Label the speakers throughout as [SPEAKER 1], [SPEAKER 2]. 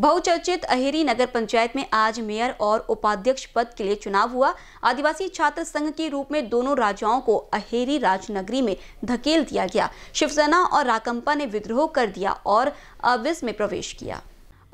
[SPEAKER 1] बहुचर्चित अहेरी नगर पंचायत में आज मेयर और उपाध्यक्ष पद के लिए चुनाव हुआ आदिवासी छात्र संघ के रूप में दोनों राजाओं को अहेरी राजनगरी में धकेल दिया गया शिवसेना और राकंपा ने विद्रोह कर दिया और अविस में प्रवेश किया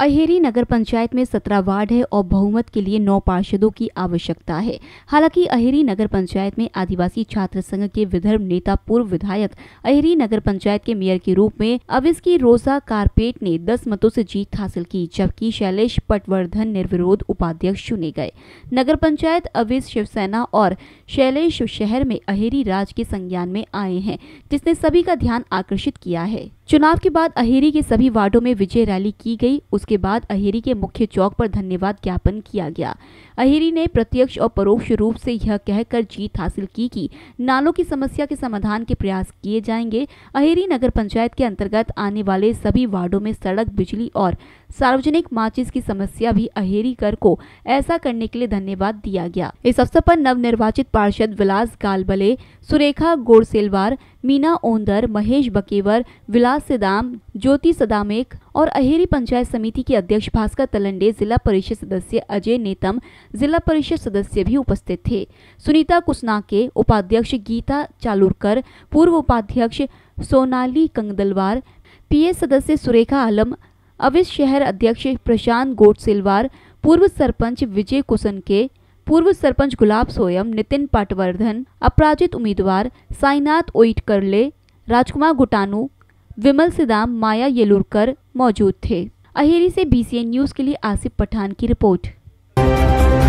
[SPEAKER 1] अहेरी नगर पंचायत में सत्रह वार्ड है और बहुमत के लिए नौ पार्षदों की आवश्यकता है हालांकि अहेरी नगर पंचायत में आदिवासी छात्र संघ के विदर्भ नेता पूर्व विधायक अहेरी नगर पंचायत के मेयर के रूप में की रोजा कारपेट ने 10 मतों से जीत हासिल की जबकि शैलेश पटवर्धन निर्विरोध उपाध्यक्ष चुने गए नगर पंचायत अविस शिवसेना और शैलेश शहर में अहेरी राज के संज्ञान में आए हैं जिसने सभी का ध्यान आकर्षित किया है चुनाव के बाद अहेरी के सभी वार्डो में विजय रैली की गई उसके बाद अहेरी के मुख्य चौक पर धन्यवाद ज्ञापन किया गया अहेरी ने प्रत्यक्ष और परोक्ष रूप से यह कहकर जीत हासिल की कि नालों की समस्या के समाधान के प्रयास किए जाएंगे अहेरी नगर पंचायत के अंतर्गत आने वाले सभी वार्डो में सड़क बिजली और सार्वजनिक माचिस की समस्या भी अहेरी कर को ऐसा करने के लिए धन्यवाद दिया गया इस अवसर पर निर्वाचित पार्षद विलास गालबले सुरेखा गोड़सेलवार मीना ओंदर महेश बकेवर विलास सिदाम ज्योति सदामेक और अहेरी पंचायत समिति के अध्यक्ष भास्कर तलंडे जिला परिषद सदस्य अजय नेतम जिला परिषद सदस्य भी उपस्थित थे सुनीता कुसनाके उपाध्यक्ष गीता चालुरकर पूर्व उपाध्यक्ष सोनाली कंगदलवार पीए सदस्य सुरेखा आलम अविश शहर अध्यक्ष प्रशांत गोटसिलवार पूर्व सरपंच विजय कुसन के पूर्व सरपंच गुलाब सोयम नितिन पाटवर्धन अपराजित उम्मीदवार साईनाथ ओइटकरले राजकुमार गुटानू विमल सिदाम माया येलुरकर मौजूद थे अहेरी से बीसीएन न्यूज़ के लिए आसिफ पठान की रिपोर्ट